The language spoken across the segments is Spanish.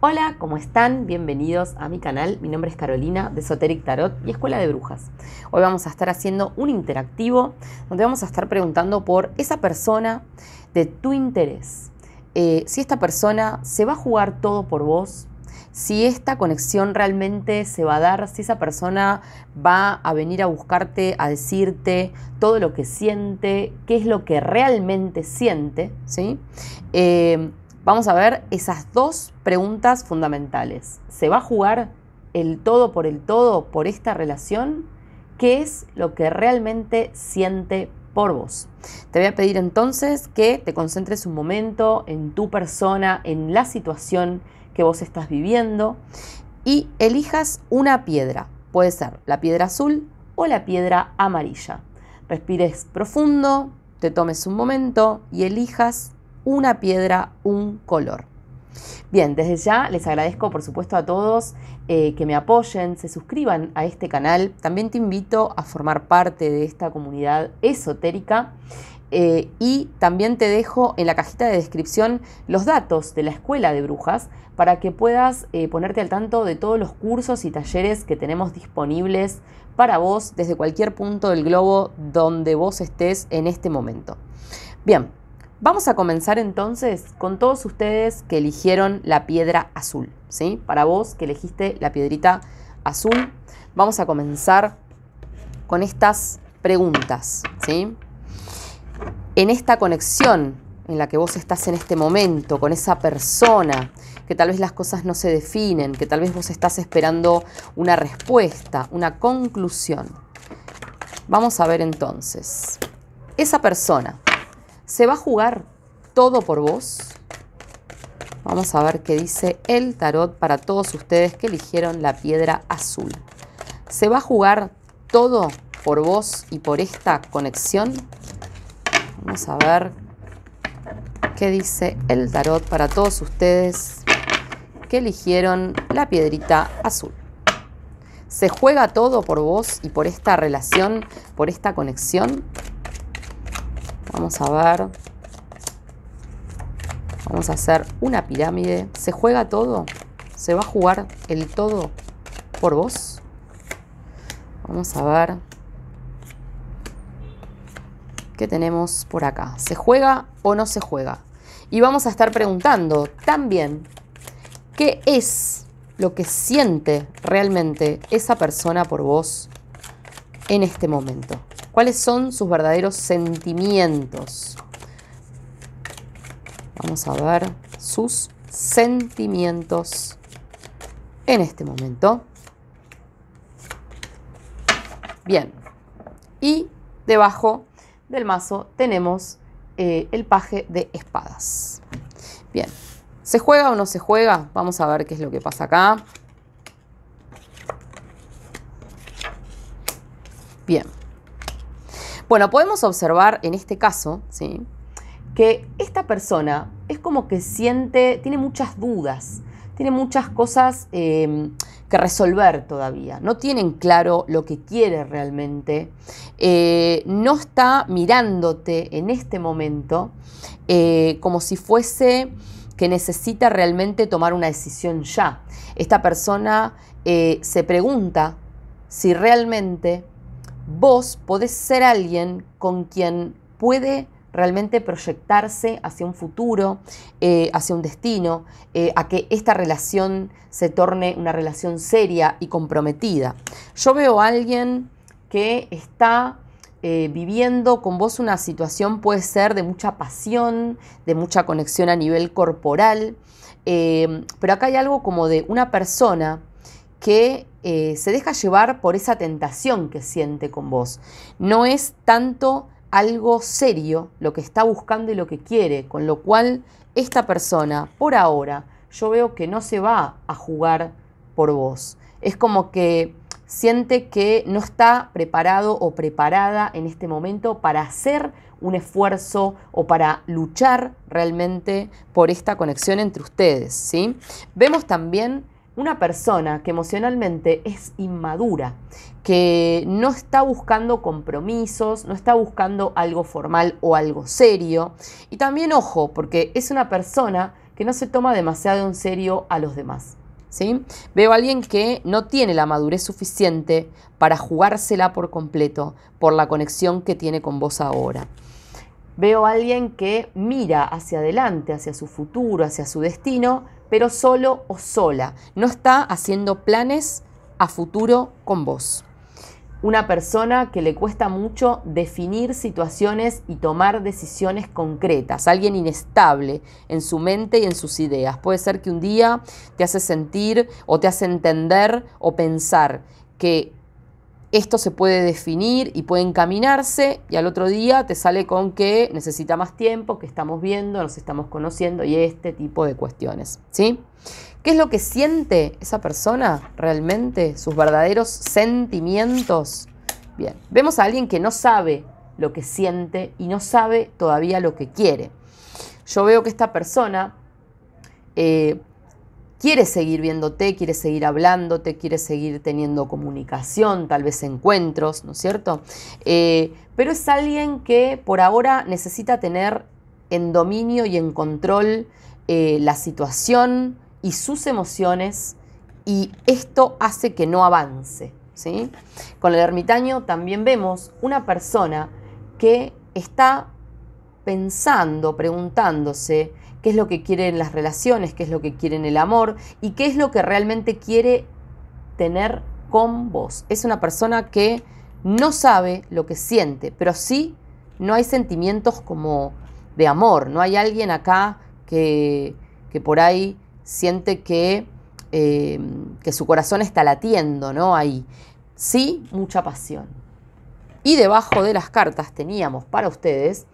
Hola, ¿cómo están? Bienvenidos a mi canal. Mi nombre es Carolina de Esoteric Tarot y Escuela de Brujas. Hoy vamos a estar haciendo un interactivo donde vamos a estar preguntando por esa persona de tu interés. Eh, si esta persona se va a jugar todo por vos, si esta conexión realmente se va a dar, si esa persona va a venir a buscarte, a decirte todo lo que siente, qué es lo que realmente siente, ¿sí? Eh, Vamos a ver esas dos preguntas fundamentales. ¿Se va a jugar el todo por el todo por esta relación? ¿Qué es lo que realmente siente por vos? Te voy a pedir entonces que te concentres un momento en tu persona, en la situación que vos estás viviendo y elijas una piedra. Puede ser la piedra azul o la piedra amarilla. Respires profundo, te tomes un momento y elijas una piedra, un color. Bien, desde ya les agradezco por supuesto a todos eh, que me apoyen, se suscriban a este canal. También te invito a formar parte de esta comunidad esotérica. Eh, y también te dejo en la cajita de descripción los datos de la escuela de brujas para que puedas eh, ponerte al tanto de todos los cursos y talleres que tenemos disponibles para vos desde cualquier punto del globo donde vos estés en este momento. Bien, Vamos a comenzar entonces con todos ustedes que eligieron la piedra azul, ¿sí? Para vos que elegiste la piedrita azul, vamos a comenzar con estas preguntas, ¿sí? En esta conexión en la que vos estás en este momento, con esa persona, que tal vez las cosas no se definen, que tal vez vos estás esperando una respuesta, una conclusión. Vamos a ver entonces, esa persona, se va a jugar todo por vos. Vamos a ver qué dice el tarot para todos ustedes que eligieron la piedra azul. ¿Se va a jugar todo por vos y por esta conexión? Vamos a ver qué dice el tarot para todos ustedes que eligieron la piedrita azul. ¿Se juega todo por vos y por esta relación, por esta conexión? Vamos a ver. Vamos a hacer una pirámide. ¿Se juega todo? ¿Se va a jugar el todo por vos? Vamos a ver. ¿Qué tenemos por acá? ¿Se juega o no se juega? Y vamos a estar preguntando también qué es lo que siente realmente esa persona por vos en este momento cuáles son sus verdaderos sentimientos. Vamos a ver sus sentimientos en este momento. Bien, y debajo del mazo tenemos eh, el paje de espadas. Bien, ¿se juega o no se juega? Vamos a ver qué es lo que pasa acá. Bien. Bueno, podemos observar en este caso, ¿sí? que esta persona es como que siente, tiene muchas dudas, tiene muchas cosas em, que resolver todavía, no tienen claro lo que quiere realmente, eh, no está mirándote en este momento eh, como si fuese que necesita realmente tomar una decisión ya. Esta persona eh, se pregunta si realmente vos podés ser alguien con quien puede realmente proyectarse hacia un futuro, eh, hacia un destino, eh, a que esta relación se torne una relación seria y comprometida. Yo veo a alguien que está eh, viviendo con vos una situación, puede ser de mucha pasión, de mucha conexión a nivel corporal, pero acá hay algo como de una persona que eh, se deja llevar por esa tentación que siente con vos. No es tanto algo serio lo que está buscando y lo que quiere, con lo cual esta persona, por ahora, yo veo que no se va a jugar por vos. Es como que siente que no está preparado o preparada en este momento para hacer un esfuerzo o para luchar realmente por esta conexión entre ustedes, ¿sí? Vemos también una persona que emocionalmente es inmadura, que no está buscando compromisos, no está buscando algo formal o algo serio. Y también, ojo, porque es una persona que no se toma demasiado en serio a los demás. ¿sí? Veo a alguien que no tiene la madurez suficiente para jugársela por completo por la conexión que tiene con vos ahora. Veo a alguien que mira hacia adelante, hacia su futuro, hacia su destino, pero solo o sola. No está haciendo planes a futuro con vos. Una persona que le cuesta mucho definir situaciones y tomar decisiones concretas. Alguien inestable en su mente y en sus ideas. Puede ser que un día te hace sentir o te hace entender o pensar que esto se puede definir y puede encaminarse y al otro día te sale con que necesita más tiempo, que estamos viendo, nos estamos conociendo y este tipo de cuestiones, ¿sí? ¿Qué es lo que siente esa persona realmente? Sus verdaderos sentimientos. Bien, vemos a alguien que no sabe lo que siente y no sabe todavía lo que quiere. Yo veo que esta persona eh, quiere seguir viéndote, quiere seguir hablándote, quiere seguir teniendo comunicación, tal vez encuentros, ¿no es cierto? Eh, pero es alguien que por ahora necesita tener en dominio y en control eh, la situación y sus emociones y esto hace que no avance. ¿sí? Con el ermitaño también vemos una persona que está pensando, preguntándose qué es lo que quieren las relaciones, qué es lo que quieren el amor y qué es lo que realmente quiere tener con vos. Es una persona que no sabe lo que siente, pero sí no hay sentimientos como de amor, no hay alguien acá que, que por ahí siente que, em, que su corazón está latiendo, ¿no? Ahí. Sí, mucha pasión. Y debajo de las cartas teníamos para ustedes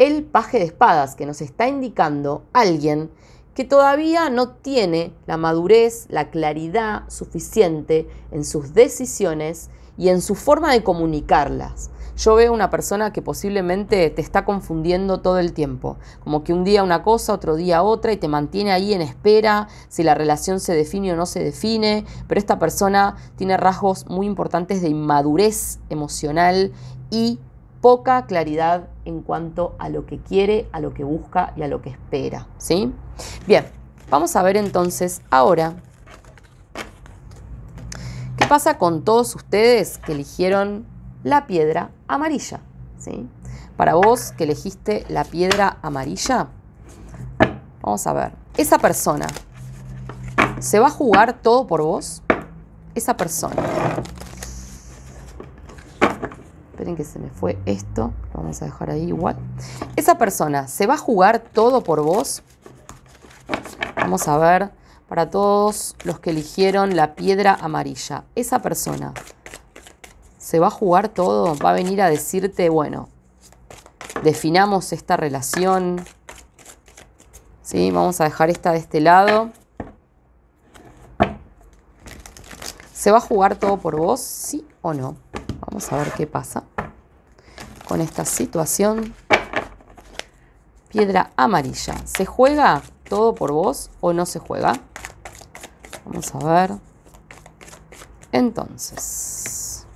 el paje de espadas, que nos está indicando alguien que todavía no tiene la madurez, la claridad suficiente en sus decisiones y en su forma de comunicarlas. Yo veo una persona que posiblemente te está confundiendo todo el tiempo, como que un día una cosa, otro día otra, y te mantiene ahí en espera si la relación se define o no se define, pero esta persona tiene rasgos muy importantes de inmadurez emocional y poca claridad en cuanto a lo que quiere, a lo que busca y a lo que espera. ¿sí? Bien, vamos a ver entonces ahora qué pasa con todos ustedes que eligieron la piedra amarilla. ¿sí? Para vos que elegiste la piedra amarilla, vamos a ver, esa persona, ¿se va a jugar todo por vos? Esa persona que se me fue esto. Lo vamos a dejar ahí igual. Esa persona, ¿se va a jugar todo por vos? Vamos a ver. Para todos los que eligieron la piedra amarilla. Esa persona, ¿se va a jugar todo? ¿Va a venir a decirte, bueno, definamos esta relación? ¿Sí? Vamos a dejar esta de este lado. ¿Se va a jugar todo por vos? ¿Sí o no? Vamos a ver qué pasa con esta situación. Piedra amarilla. ¿Se juega todo por vos o no se juega? Vamos a ver. Entonces.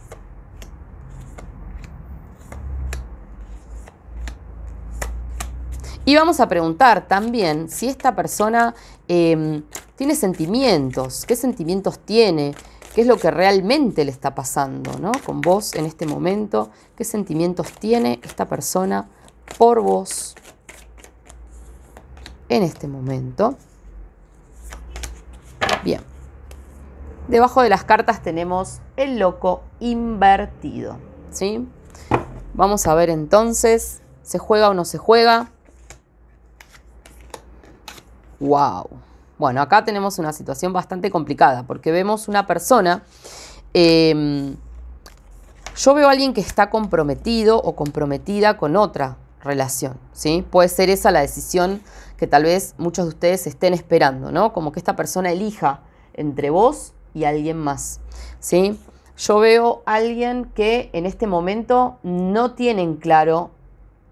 Y vamos a preguntar también si esta persona em, tiene sentimientos, qué sentimientos tiene, qué es lo que realmente le está pasando, Con vos en este momento, qué sentimientos tiene esta persona por vos en este momento. Bien. Debajo de las cartas tenemos el loco invertido, ¿sí? Vamos a ver entonces, ¿se juega o no se juega? ¡Wow! Bueno, acá tenemos una situación bastante complicada porque vemos una persona, em, yo veo a alguien que está comprometido o comprometida con otra relación, ¿sí? Puede ser esa la decisión que tal vez muchos de ustedes estén esperando, ¿no? Como que esta persona elija entre vos y alguien más, ¿sí? Yo veo a alguien que en este momento no tienen claro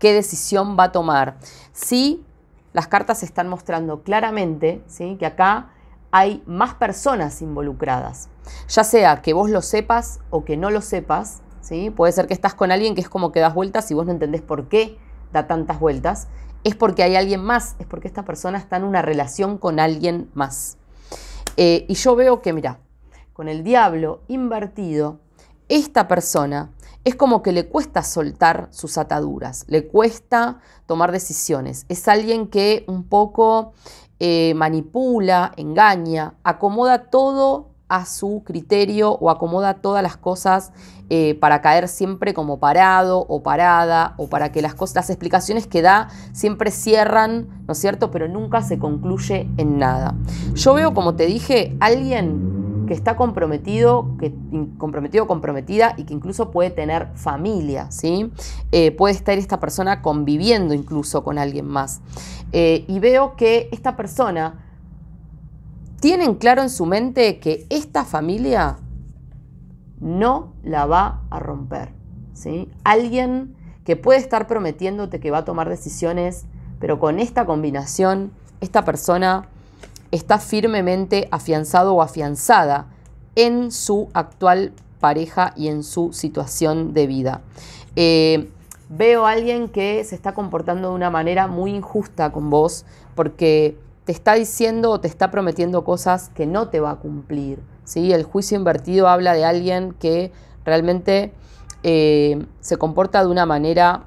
qué decisión va a tomar. Sí las cartas están mostrando claramente ¿sí? que acá hay más personas involucradas. Ya sea que vos lo sepas o que no lo sepas, ¿sí? puede ser que estás con alguien que es como que das vueltas y vos no entendés por qué da tantas vueltas. Es porque hay alguien más, es porque esta persona está en una relación con alguien más. Eh, y yo veo que, mira, con el diablo invertido, esta persona es como que le cuesta soltar sus ataduras, le cuesta tomar decisiones. Es alguien que un poco eh, manipula, engaña, acomoda todo a su criterio o acomoda todas las cosas eh, para caer siempre como parado o parada o para que las las explicaciones que da siempre cierran, ¿no es cierto? Pero nunca se concluye en nada. Yo veo, como te dije, alguien que está comprometido, comprometido, comprometida y que incluso puede tener familia, ¿sí? Eh, puede estar esta persona conviviendo incluso con alguien más. Eh, y veo que esta persona tiene claro en su mente que esta familia no la va a romper, ¿sí? Alguien que puede estar prometiéndote que va a tomar decisiones, pero con esta combinación, esta persona está firmemente afianzado o afianzada en su actual pareja y en su situación de vida. Eh, veo a alguien que se está comportando de una manera muy injusta con vos porque te está diciendo o te está prometiendo cosas que no te va a cumplir. ¿sí? El juicio invertido habla de alguien que realmente eh, se comporta de una manera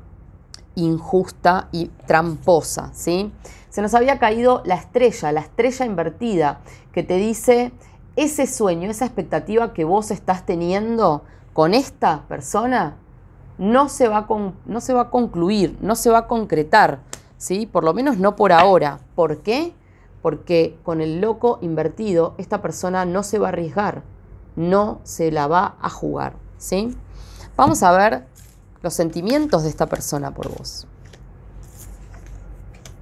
injusta y tramposa. ¿sí? Se nos había caído la estrella, la estrella invertida, que te dice, ese sueño, esa expectativa que vos estás teniendo con esta persona, no se va a, no se va a concluir, no se va a concretar, ¿sí? Por lo menos no por ahora. ¿Por qué? Porque con el loco invertido, esta persona no se va a arriesgar, no se la va a jugar, ¿sí? Vamos a ver los sentimientos de esta persona por vos.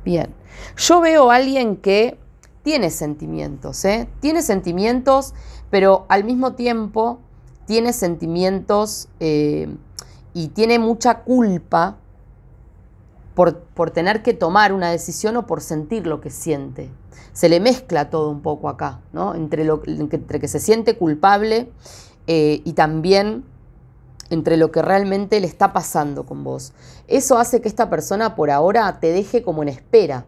Bien. Yo veo a alguien que tiene sentimientos, ¿eh? Tiene sentimientos, pero al mismo tiempo tiene sentimientos eh, y tiene mucha culpa por, tener que tomar una decisión o por sentir lo que siente. Se le mezcla todo un poco acá, ¿no? Entre, lo, entre que se siente culpable eh, y también entre lo que realmente le está pasando con vos. Eso hace que esta persona por ahora te deje como en espera,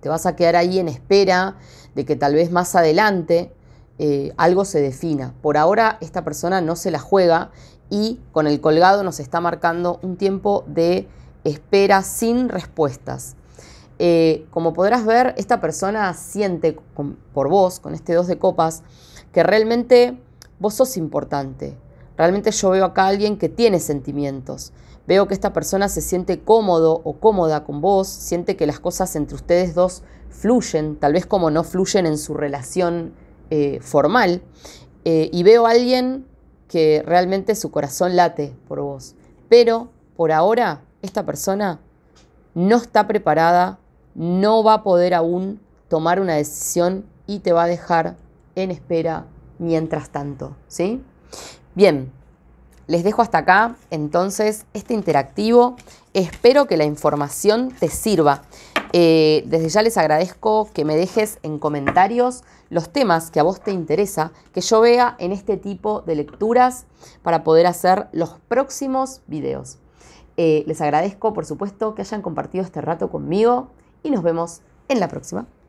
te vas a quedar ahí en espera de que tal vez más adelante eh, algo se defina. Por ahora esta persona no se la juega y con el colgado nos está marcando un tiempo de espera sin respuestas. Eh, como podrás ver, esta persona siente por vos, con este dos de copas, que realmente vos sos importante. Realmente yo veo acá a alguien que tiene sentimientos, Veo que esta persona se siente cómodo o cómoda con vos, siente que las cosas entre ustedes dos fluyen, tal vez como no fluyen en su relación eh, formal. Eh, y veo a alguien que realmente su corazón late por vos. Pero por ahora esta persona no está preparada, no va a poder aún tomar una decisión y te va a dejar en espera mientras tanto, ¿sí? Bien, les dejo hasta acá, entonces, este interactivo. Espero que la información te sirva. Eh, desde ya les agradezco que me dejes en comentarios los temas que a vos te interesa que yo vea en este tipo de lecturas para poder hacer los próximos videos. Eh, les agradezco, por supuesto, que hayan compartido este rato conmigo y nos vemos en la próxima.